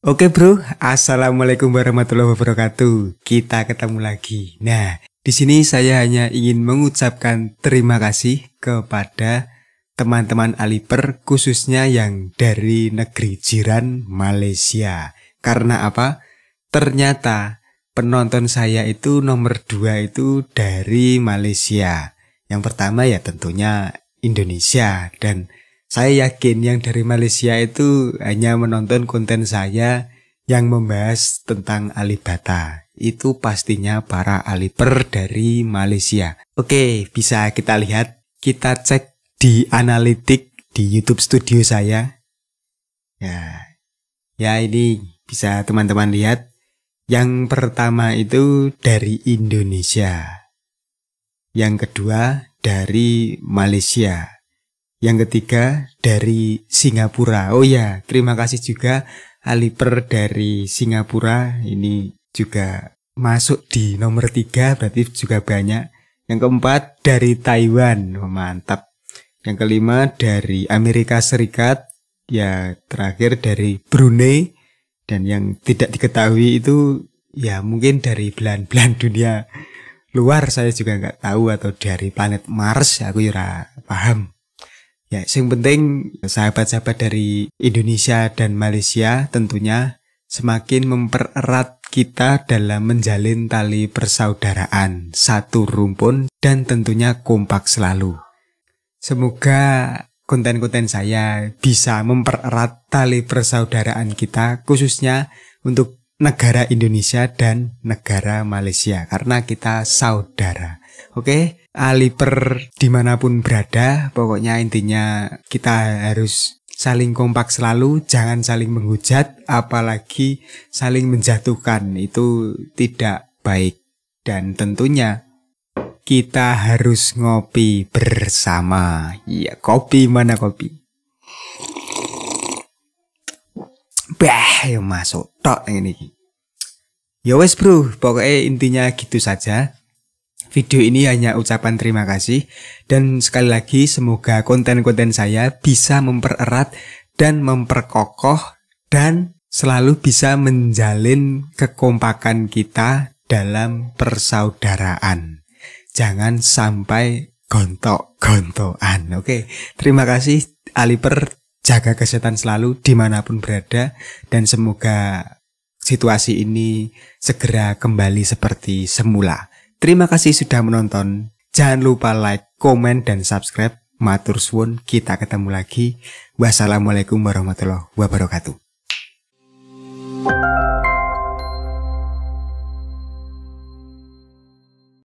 Oke bro, assalamualaikum warahmatullahi wabarakatuh. Kita ketemu lagi. Nah, di sini saya hanya ingin mengucapkan terima kasih kepada teman-teman Aliper khususnya yang dari negeri jiran Malaysia. Karena apa? Ternyata penonton saya itu nomor dua itu dari Malaysia. Yang pertama ya tentunya Indonesia dan saya yakin yang dari Malaysia itu hanya menonton konten saya yang membahas tentang Alibata. Itu pastinya para aliper dari Malaysia. Oke, bisa kita lihat. Kita cek di analitik di YouTube Studio saya. Ya, ya ini bisa teman-teman lihat. Yang pertama itu dari Indonesia. Yang kedua dari Malaysia. Yang ketiga dari Singapura. Oh ya, terima kasih juga Aliper dari Singapura ini juga masuk di nomor tiga berarti juga banyak. Yang keempat dari Taiwan, oh, mantap. Yang kelima dari Amerika Serikat, ya terakhir dari Brunei dan yang tidak diketahui itu ya mungkin dari belahan-belahan dunia luar saya juga nggak tahu atau dari planet Mars aku ya paham. Ya, yang penting sahabat-sahabat dari Indonesia dan Malaysia tentunya semakin mempererat kita dalam menjalin tali persaudaraan, satu rumpun, dan tentunya kompak selalu. Semoga konten-konten saya bisa mempererat tali persaudaraan kita, khususnya untuk negara Indonesia dan negara Malaysia, karena kita saudara. Oke, aliper dimanapun berada pokoknya intinya kita harus saling kompak selalu, jangan saling menghujat, apalagi saling menjatuhkan. Itu tidak baik, dan tentunya kita harus ngopi bersama. Iya, kopi mana kopi? Bah, yang masuk tok ini. Ya wes bro, pokoknya intinya gitu saja. Video ini hanya ucapan terima kasih dan sekali lagi semoga konten-konten saya bisa mempererat dan memperkokoh dan selalu bisa menjalin kekompakan kita dalam persaudaraan. Jangan sampai gontok-gontokan. Oke, terima kasih Aliper jaga kesehatan selalu dimanapun berada dan semoga situasi ini segera kembali seperti semula. Terima kasih sudah menonton. Jangan lupa like, komen, dan subscribe. Matur suwun, kita ketemu lagi. Wassalamualaikum warahmatullahi wabarakatuh.